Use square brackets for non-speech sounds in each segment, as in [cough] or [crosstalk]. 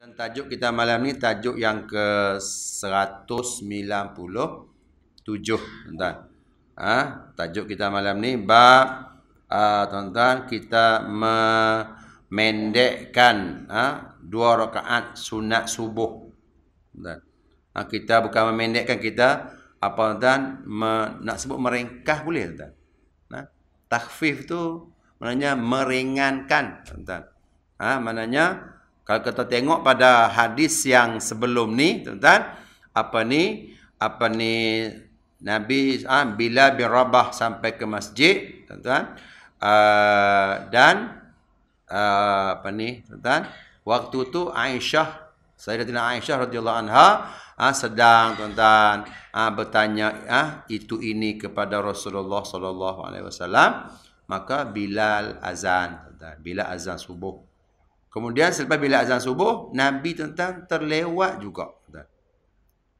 Dan tajuk kita malam ni tajuk yang ke 197 tuan-tuan. Ah, ha? tajuk kita malam ni bab uh, tuan-tuan kita memendekkan ah ha? dua rakaat sunat subuh. Tuan. Ha? kita bukan memendekkan kita apa tuan me, nak sebut meringkah boleh tuan. Nah, ha? takhfif tu maknanya meringankan tuan. Ah, ha? maknanya kalau kita tengok pada hadis yang sebelum ni, tuan-tuan, apa ni? Apa ni? Nabi ha, bila bin sampai ke masjid, tuan-tuan. Uh, dan uh, apa ni, tuan-tuan? Waktu tu Aisyah, Sayyidatina Aisyah radhiyallahu anha ha, sedang tuan-tuan ha, bertanya ha, itu ini kepada Rasulullah sallallahu alaihi wasallam. Maka Bilal azan, Bila azan subuh. Kemudian selepas bila azan subuh, Nabi tentang terlewat juga.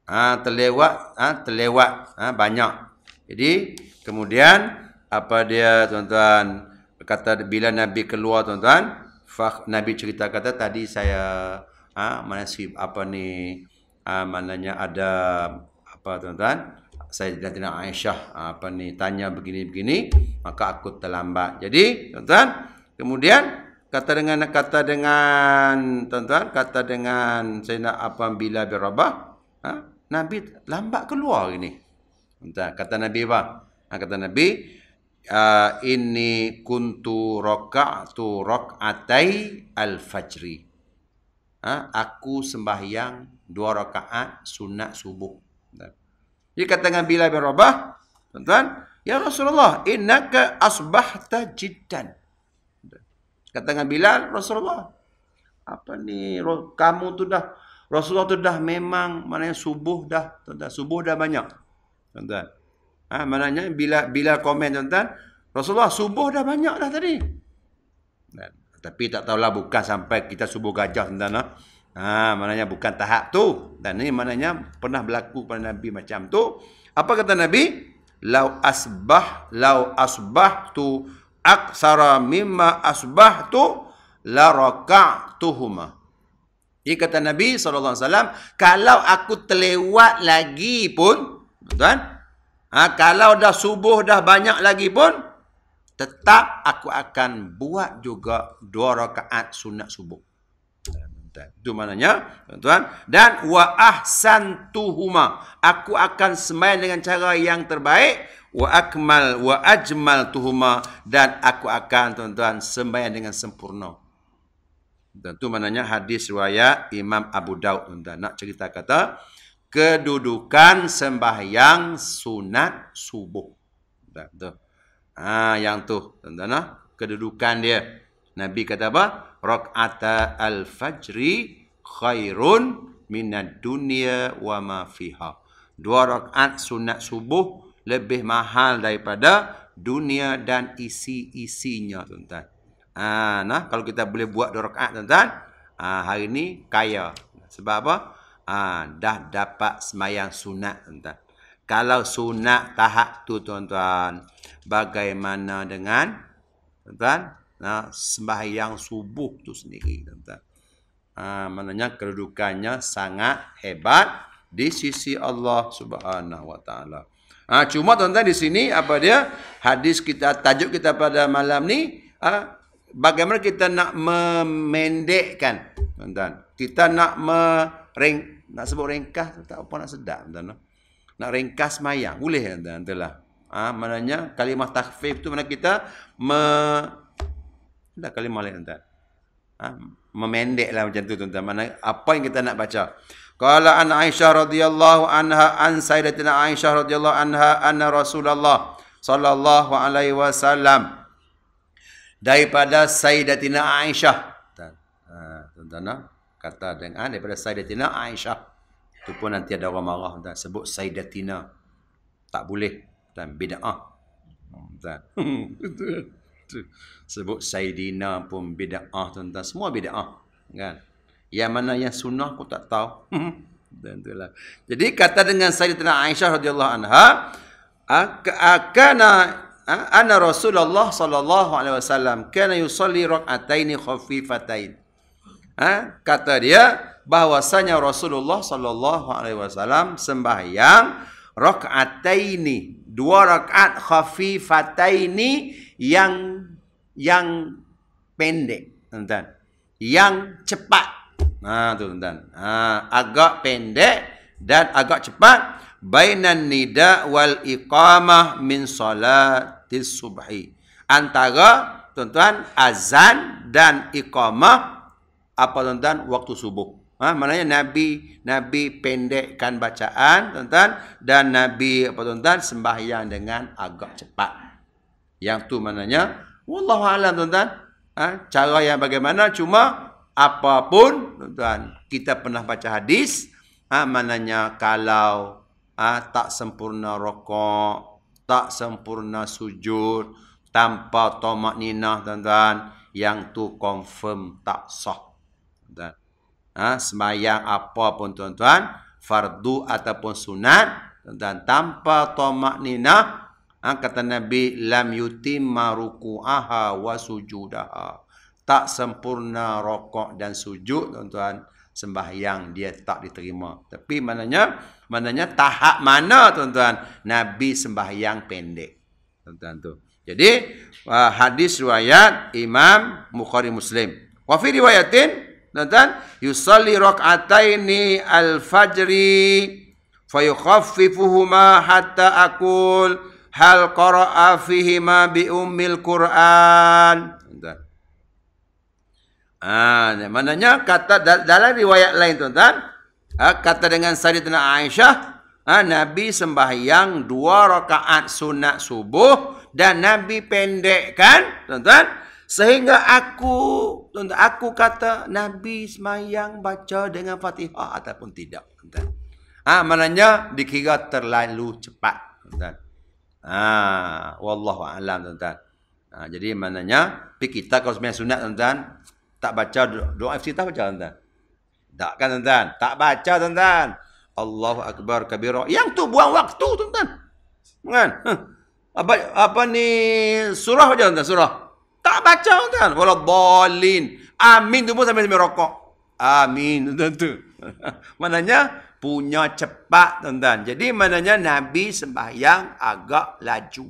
Ha, terlewat, ha, terlewat ha, banyak. Jadi kemudian apa dia tuan-tuan kata bila Nabi keluar tuan-tuan, Nabi cerita kata tadi saya ha, mana sib apa ni ha, mananya ada apa tuan-tuan saya dah tanya Aisyah ha, apa ni tanya begini-begini maka aku terlambat. Jadi tuan-tuan kemudian kata dengan kata dengan tuan-tuan kata dengan Sayyidina apabila bin Rabah ha? Nabi lambat keluar ini tuan kata Nabi apa ha, kata Nabi ya, ini kuntu raka'tu raka'atai al-fajri ha? aku sembahyang dua rakaat sunat subuh dia kata dengan Bilal bin Rabah tuan-tuan ya Rasulullah innaka asbahta jiddan Kata tangan Bilal, Rasulullah. Apa ni, kamu tu dah, Rasulullah tu dah memang, maknanya subuh dah, tuan-tuan, subuh dah banyak. Tuan-tuan. Ha, maknanya bila bila komen tuan-tuan, Rasulullah subuh dah banyak dah tadi. Dan, tapi tak tahulah bukan sampai kita subuh gajah tuan-tuan. Lah. Ha, maknanya bukan tahap tu. Dan ini maknanya pernah berlaku pada Nabi macam tu. Apa kata Nabi? Lau asbah, lau asbah tu, aksara mimma asbahtu la raka'tuhuma. Ini kata Nabi SAW, kalau aku terlewat lagi pun, tuan, ha, kalau dah subuh dah banyak lagi pun, tetap aku akan buat juga dua rakaat sunat subuh. Itu maknanya, tuan-tuan. Dan wa ahsantuhuma. Aku akan semain dengan cara yang terbaik wa akmal wa ajmal tuhuma dan aku akan tuan-tuan sembahyang dengan sempurna. Dan tu maknanya hadis riwayat Imam Abu Daud tuan-tuan. Nak cerita kata kedudukan sembahyang sunat subuh. Dan tu. Ha, yang tu tuan-tuan nah. Ha? kedudukan dia. Nabi kata apa? Rakata al-fajri khairun minad dunya wa ma fiha. Dua rakaat sunat subuh lebih mahal daripada dunia dan isi-isinya tuan-tuan. ha, nah kalau kita boleh buat dua rakaat tuan-tuan, ha, hari ni kaya. Sebab apa? ha, dah dapat semayang sunat tuan-tuan. Kalau sunat tahap tu tuan-tuan, bagaimana dengan tuan-tuan nah ha, sembahyang subuh tu sendiri tuan-tuan. Ah ha, maknanya kedudukannya sangat hebat di sisi Allah Subhanahu wa taala. Ha, cuma tuan-tuan di sini apa dia hadis kita tajuk kita pada malam ni ha, bagaimana kita nak memendekkan tuan-tuan. Kita nak mereng nak sebut ringkas tak apa nak sedap tuan-tuan. Nak ringkas mayang boleh tuan-tuan telah. Ah ha, maknanya kalimah takhfif tu mana kita me dah kalimah lain tuan-tuan. Ha, memendeklah macam tu tuan-tuan. Mana apa yang kita nak baca. Qala an Aisyah radhiyallahu anha an Sayyidatina Aisyah radhiyallahu anha anna Rasulullah sallallahu alaihi wasallam daripada Sayyidatina Aisyah. Ha, tuan-tuan ha? kata dengan ha, daripada Sayyidatina Aisyah. Itu pun nanti ada orang marah tuan sebut Sayyidatina. Tak boleh dan bid'ah. Tuan. [laughs] sebut Sayyidina pun bid'ah tuan-tuan semua bid'ah kan. Ha yang mana yang sunnah aku tak tahu. Mhm. [laughs] Dan itulah. Jadi kata dengan Sayyidina Aisyah radhiyallahu anha, akana ana Rasulullah sallallahu alaihi wasallam kana yusalli rak'ataini khafifatain. Ha? kata dia bahwasanya Rasulullah sallallahu alaihi wasallam sembahyang rak'ataini, dua rakaat khafifataini yang yang pendek, tuan-tuan. Yang cepat Ha tu tuan. Ha agak pendek dan agak cepat bainan nida wal iqamah min salatis subhi. Antara tuan-tuan azan dan iqamah apa tuan-tuan waktu subuh. Ha maknanya nabi nabi pendekkan bacaan tuan-tuan dan nabi apa tuan-tuan sembahyang dengan agak cepat. Yang tu maknanya wallahu alam tuan-tuan. Ha, cara yang bagaimana cuma apapun tuan kita pernah baca hadis ha, mananya kalau ha, tak sempurna rokok tak sempurna sujud tanpa tomak ninah tuan-tuan yang tu confirm tak sah dan ha, sembahyang apa pun tuan-tuan fardu ataupun sunat dan tanpa tomak ninah ha, kata Nabi lam yutim marukuaha wa sujudaha tak sempurna rokok dan sujud tuan-tuan sembahyang dia tak diterima tapi maknanya maknanya tahap mana tuan-tuan nabi sembahyang pendek tuan-tuan tu jadi uh, hadis riwayat Imam Bukhari Muslim wa fi riwayatin tuan-tuan yusalli raka'ataini al-fajri fa yukhaffifuhuma hatta aqul hal qara'a fihi ma bi ummil qur'an Ha, maknanya kata dalam riwayat lain tuan-tuan, ha, kata dengan Saidatina Aisyah, ha, Nabi sembahyang dua rakaat sunat subuh dan Nabi pendekkan, tuan-tuan, sehingga aku tuan -tuan, aku kata Nabi sembahyang baca dengan Fatihah ataupun tidak, tuan-tuan. Ha, maknanya dikira terlalu cepat, tuan-tuan. Ha, wallahu a'lam, tuan-tuan. Ha, jadi maknanya, kita kalau sembahyang sunat, tuan-tuan, tak baca doa iftitah baca tuan-tuan. Tak kan tuan-tuan? Tak baca tuan-tuan. Allahu akbar kabira. Yang tu buang waktu tuan-tuan. Kan? Apa apa ni surah baca tuan-tuan surah. Tak baca tuan-tuan. Wala dalin. Amin tu pun sambil sambil rokok. Amin tuan-tuan. Tu. [laughs] Maknanya punya cepat tuan-tuan. Jadi maknanya Nabi sembahyang agak laju.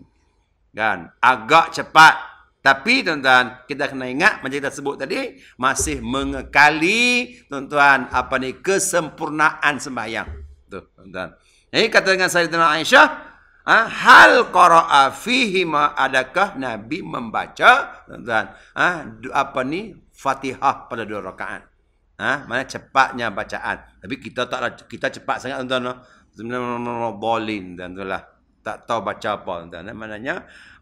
Kan? Agak cepat. Tapi tuan-tuan, kita kena ingat macam kita sebut tadi, masih mengekali tuan-tuan apa ni kesempurnaan sembahyang. Tu, tuan-tuan. Ini kata dengan Sayyidina Aisyah, ah, hal qara'a fihi ma adakah Nabi membaca tuan-tuan, ah, apa ni Fatihah pada dua rakaat. Ha, mana cepatnya bacaan. Tapi kita tak kita cepat sangat tuan-tuan. Sebenarnya -tuan, dan tuan-tuan. Lah tak tahu baca apa tuan-tuan. Eh? Maknanya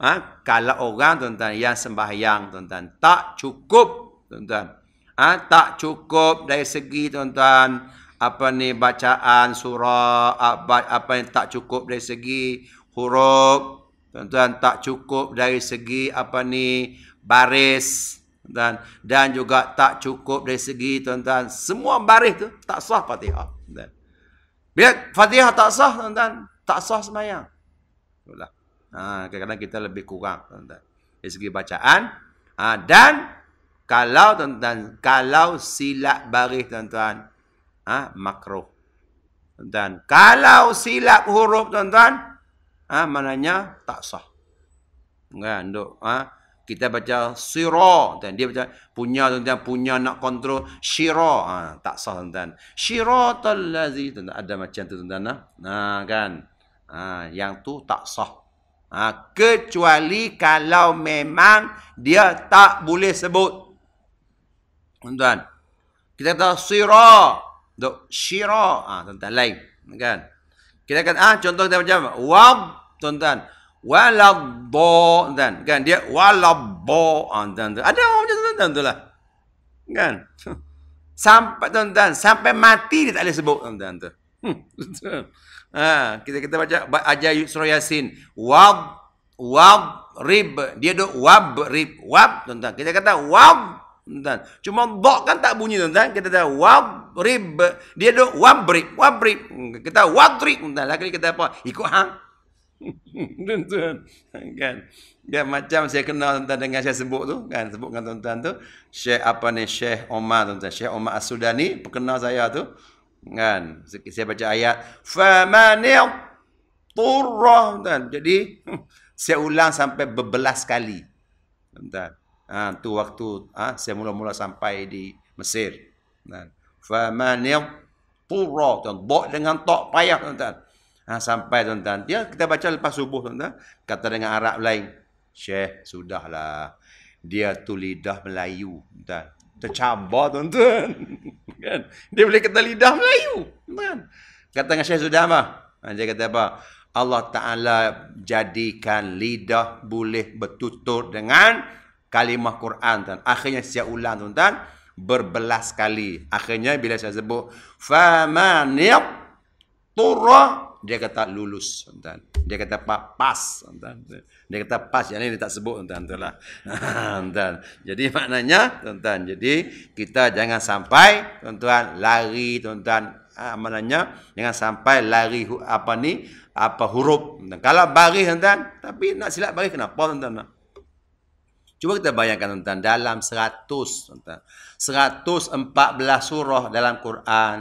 ha? kalau orang tuan-tuan yang sembahyang tuan-tuan tak cukup tuan-tuan. Ha? tak cukup dari segi tuan-tuan apa ni bacaan surah apa, apa yang tak cukup dari segi huruf tuan-tuan tak cukup dari segi apa ni baris dan dan juga tak cukup dari segi tuan-tuan semua baris tu tak sah Fatihah tuan-tuan. Fatihah tak sah tuan-tuan tak sah semayang. Itulah. Ha, kadang-kadang kita lebih kurang tuan-tuan. Dari segi bacaan. Ha, dan kalau tuan-tuan, kalau silap baris tuan-tuan, ha, makro. Dan kalau silap huruf tuan-tuan, ha, maknanya tak sah. Kan, duk, ha, kita baca syiro dan dia baca punya tuan-tuan punya nak kontrol syiro ha, tak sah tuan-tuan syiratal ladzi ada macam tu tuan-tuan nah ha, kan ha, yang tu tak sah. Ha, kecuali kalau memang dia tak boleh sebut. Tuan-tuan. Kita kata syira. Duk syira. Ha, tuan-tuan lain. Kan? Kita kata ah, contoh kita macam. Wab. Tuan-tuan. Walabbo. Tuan-tuan. Kan? Dia walabbo. Ha, tuan-tuan. Ada orang macam tuan-tuan tu lah. Kan? [laughs] Sampai tuan-tuan. Sampai mati dia tak boleh sebut tuan tu. Tuan-tuan. Hmm, [laughs] ha, kita kita baca aja surah yasin wab wab rib dia do wab rib wab tuan kita kata wab tuan cuma dok kan tak bunyi tuan kita kata wab rib dia do wab rib wab rib hmm, kita wab rib tuan lagi kita, kita apa ikut hang [laughs] tuan kan dia kan, macam saya kenal tuan dengan saya sebut tu kan sebutkan tuan-tuan tu Syekh apa ni Syekh Omar tuan-tuan Syekh Omar As-Sudani perkenal saya tu kan saya baca ayat famanil turrah kan jadi hmm, saya ulang sampai berbelas kali kan ha, tu waktu ha, saya mula-mula sampai di Mesir kan famanil turrah kan bot dengan tok payah kan ha, sampai tuan dia ya, kita baca lepas subuh tuan kata dengan Arab lain Syekh sudahlah dia tu lidah Melayu kan tercabar tuan-tuan. [laughs] Kan? Dia boleh kata lidah Melayu. Kan? Kata dengan Syekh Sudama. Ha, dia kata apa? Allah Ta'ala jadikan lidah boleh bertutur dengan kalimah Quran. Tuan. Akhirnya saya ulang tuan-tuan. Berbelas kali. Akhirnya bila saya sebut. Fama niyab turah dia kata lulus tuan dia kata pak pas dia kata pas yang ini tak sebut tuan itulah [laughs] tuan jadi maknanya tuan jadi kita jangan sampai tuan lari tuan amalannya ha, jangan sampai lari apa ni apa huruf tuan kalau baris tuan tapi nak silap baris kenapa tuan Cuba kita bayangkan tuan dalam 100 tuan 114 surah dalam Quran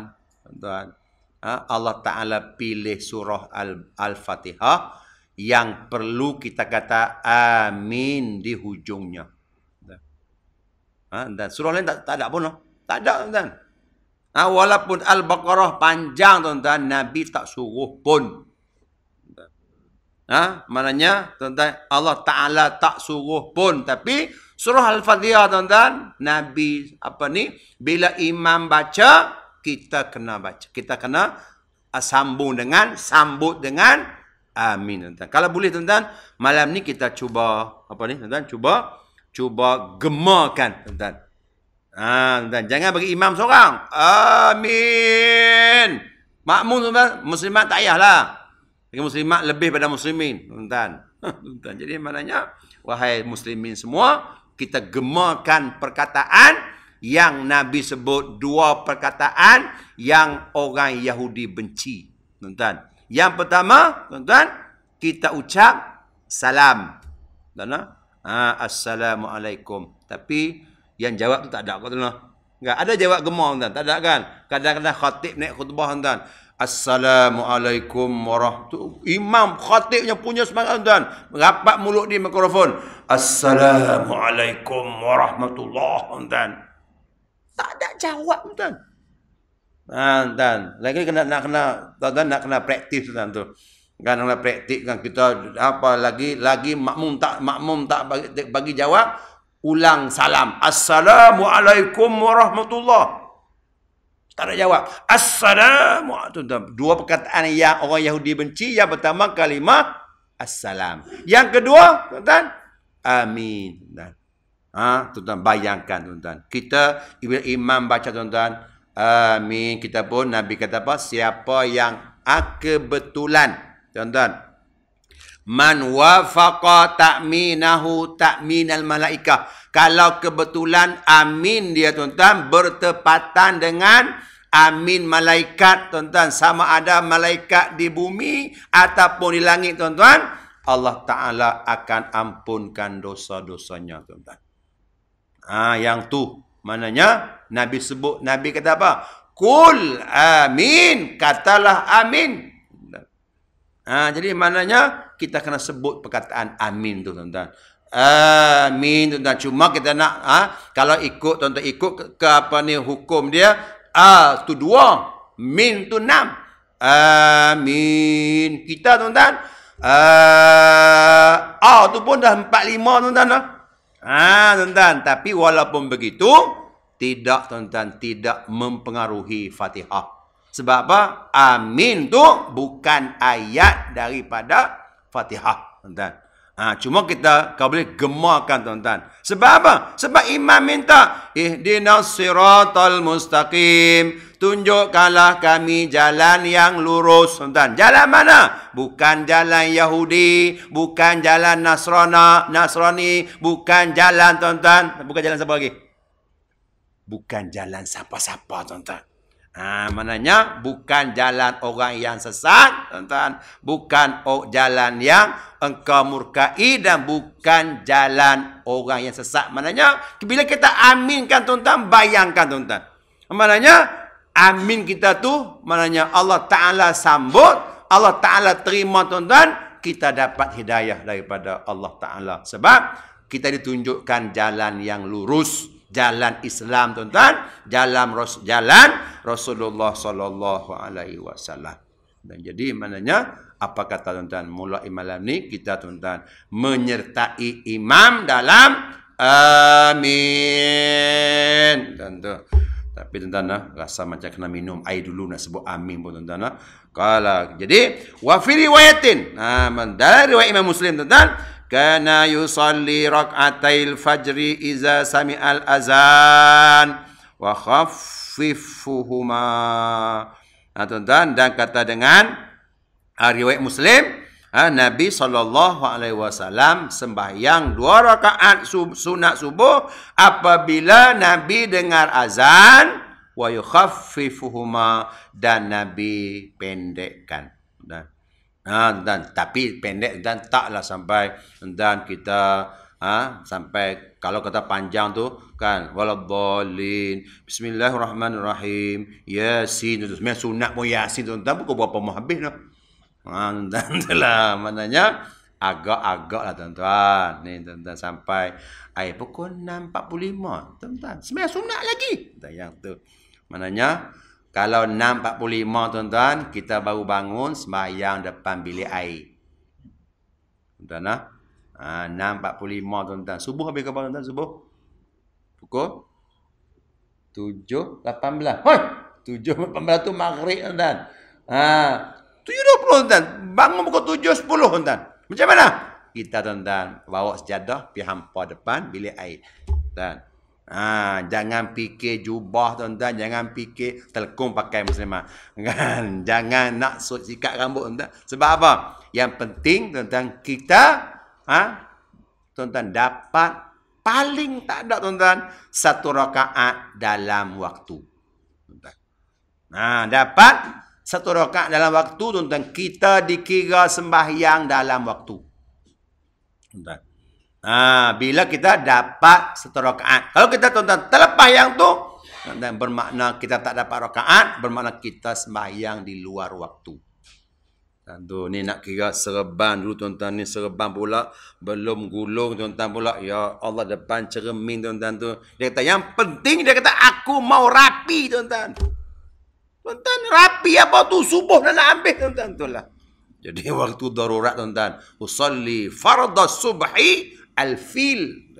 tuan Ha? Allah Ta'ala pilih surah Al-Fatihah yang perlu kita kata amin di hujungnya. Ha? Dan surah lain tak, tak ada pun. Tak ada tuan-tuan. Ha? Walaupun Al-Baqarah panjang tuan-tuan, Nabi tak suruh pun. Ha, maknanya tuan-tuan Allah Taala tak suruh pun tapi surah Al-Fatihah tuan-tuan Nabi apa ni bila imam baca kita kena baca. Kita kena ah, sambung dengan, sambut dengan amin. tuan Kalau boleh tuan-tuan, malam ni kita cuba, apa ni tuan-tuan, cuba, cuba gemakan tuan-tuan. Ha, tuan-tuan. Jangan bagi imam seorang. Amin. Makmum tuan-tuan, muslimat tak payahlah. Bagi muslimat lebih pada muslimin tuan-tuan. [laughs] tuan-tuan. Jadi maknanya, wahai muslimin semua, kita gemakan perkataan, yang Nabi sebut dua perkataan yang orang Yahudi benci. Tuan-tuan. Yang pertama, tuan-tuan, kita ucap salam. Tuan -tuan. Ah? Ah, assalamualaikum. Tapi yang jawab tu tak ada. Tuan -tuan. Ada jawab gemar, tuan-tuan. Tak ada kan? Kadang-kadang khatib naik khutbah, tuan-tuan. Assalamualaikum warahmatullahi Imam khatibnya punya semangat tuan. Rapat mulut di mikrofon. Assalamualaikum warahmatullahi wabarakatuh. Tak ada jawab tuan. Ha, dan lagi kena nak kena tuan nak kena praktis tuan tu. Kan nak praktik kan kita apa lagi lagi makmum tak makmum tak bagi, bagi jawab ulang salam. Assalamualaikum warahmatullahi. Tak ada jawab. Assalamu tu, tu dua perkataan yang orang Yahudi benci yang pertama kalimah assalam. Yang kedua tuan amin. Dan. Ha, tuan-tuan bayangkan tuan-tuan. Kita bila imam baca tuan-tuan, amin. Kita pun Nabi kata apa? Siapa yang kebetulan tuan-tuan man wafaqa ta'minahu ta'minal malaikah kalau kebetulan amin dia tuan-tuan bertepatan dengan amin malaikat tuan-tuan sama ada malaikat di bumi ataupun di langit tuan-tuan Allah taala akan ampunkan dosa-dosanya tuan-tuan Ah ha, yang tu. Maknanya Nabi sebut Nabi kata apa? Kul amin, katalah amin. Ha, jadi maknanya kita kena sebut perkataan amin tu tuan-tuan. Amin tuan-tuan. Cuma kita nak ha, kalau ikut tuan-tuan ikut ke, ke apa ni hukum dia a ha, tu dua, min tu enam. Amin. Kita tuan-tuan ha, a tu pun dah empat lima tuan-tuan. Ha, tuan Tapi walaupun begitu, tidak tuan tidak mempengaruhi Fatihah. Sebab apa? Amin tu bukan ayat daripada Fatihah, tuan-tuan. Ha, cuma kita kau boleh gemakan tuan-tuan. Sebab apa? Sebab imam minta ihdinas siratal mustaqim. Tunjukkanlah kami jalan yang lurus. Tuan-tuan, jalan mana? Bukan jalan Yahudi, bukan jalan Nasrana, Nasrani, bukan jalan tuan-tuan, bukan jalan siapa lagi? Bukan jalan siapa-siapa tuan-tuan. Ha, mananya bukan jalan orang yang sesat, tuan-tuan. Bukan oh, jalan yang engkau murkai dan bukan jalan orang yang sesat. Mananya bila kita aminkan tuan-tuan, bayangkan tuan-tuan. Mananya amin kita tu maknanya Allah Taala sambut, Allah Taala terima tuan-tuan, kita dapat hidayah daripada Allah Taala. Sebab kita ditunjukkan jalan yang lurus, jalan Islam tuan-tuan, jalan jalan Rasulullah sallallahu alaihi wasallam. Dan jadi maknanya apa kata tuan-tuan mulai malam ni kita tuan-tuan menyertai imam dalam amin tuan-tuan tapi tuan-tuan lah, rasa macam kena minum air dulu nak sebut amin pun tuan-tuan lah. Kalau, jadi, wafi riwayatin. Nah, dari riwayat Imam Muslim tuan-tuan. Kana yusalli rak'atail fajri iza sami'al azan. Wa khafifuhuma. Ha, ah, tuan-tuan, dan kata dengan ha, riwayat Muslim ha, Nabi saw sembahyang dua rakaat sunat subuh apabila Nabi dengar azan wa yukhaffifuhuma dan Nabi pendekkan. Dan, ha, dan tapi pendek dan taklah sampai dan kita ha, sampai kalau kata panjang tu kan waladdallin bismillahirrahmanirrahim yasin itu sunat pun yasin tu tak berapa mahabis dah. No? [laughs] Dan telah maknanya agak-agak lah tuan-tuan. Ni tuan-tuan sampai air pukul 6.45 tuan-tuan. Sembilan sunat lagi. Tuan yang tu. Maknanya kalau 6.45 tuan-tuan kita baru bangun sembahyang depan bilik air. Tuan-tuan lah. Ha, 6.45 tuan-tuan. Subuh habis ke tuan-tuan? Subuh. Pukul 7.18. Hoi! 7.18 tu maghrib tuan-tuan. Ha, 720 tuan. Bangun pukul 710 tuan. Macam mana? Kita tuan-tuan bawa sejadah pi hampa depan bilik air. Tuan. Ha, jangan fikir jubah tuan-tuan, jangan fikir telkung pakai muslimah. [laughs] Kan? jangan nak sut sikat rambut tuan Sebab apa? Yang penting tuan-tuan kita ha, tuan-tuan dapat paling tak ada tuan-tuan satu rakaat dalam waktu. Tuan-tuan. Ha, dapat satu rakaat dalam waktu tuan-tuan kita dikira sembahyang dalam waktu tuan ha, bila kita dapat satu rakaat kalau kita tuan-tuan terlepas yang tu dan bermakna kita tak dapat rakaat bermakna kita sembahyang di luar waktu tentu ni nak kira serban dulu tuan-tuan ni serban pula belum gulung tuan-tuan pula ya Allah depan cermin tuan-tuan tu dia kata yang penting dia kata aku mau rapi tuan-tuan Tuan-tuan, rapi apa tu? Subuh dah nak habis, tuan-tuan. Itulah. Jadi, [laughs] waktu darurat, tuan-tuan. Usalli fardha subhi al-fil.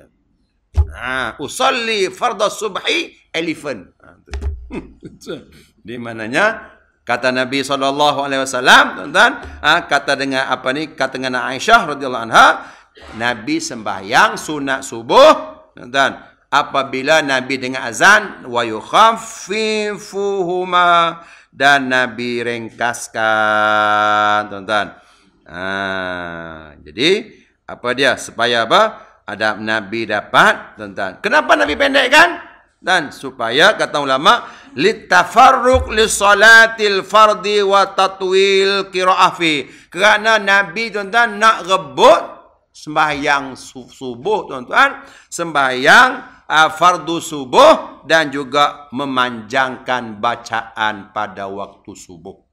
Ha, usalli fardha subhi elephant. Ha, [laughs] Di mananya, kata Nabi SAW, tuan-tuan, ha, kata dengan apa ni, kata dengan Aisyah radhiyallahu anha, Nabi sembahyang sunat subuh, tuan-tuan, apabila Nabi dengar azan wa yukhaffifuhuma dan Nabi ringkaskan tuan-tuan. Ha, jadi apa dia supaya apa? Ada Nabi dapat tuan-tuan. Kenapa Nabi pendekkan? Dan supaya kata ulama litafarruq salatil fardi wa tatwil qiraah fi. Kerana Nabi tuan-tuan nak rebut sembahyang subuh tuan-tuan, sembahyang uh, fardu subuh dan juga memanjangkan bacaan pada waktu subuh.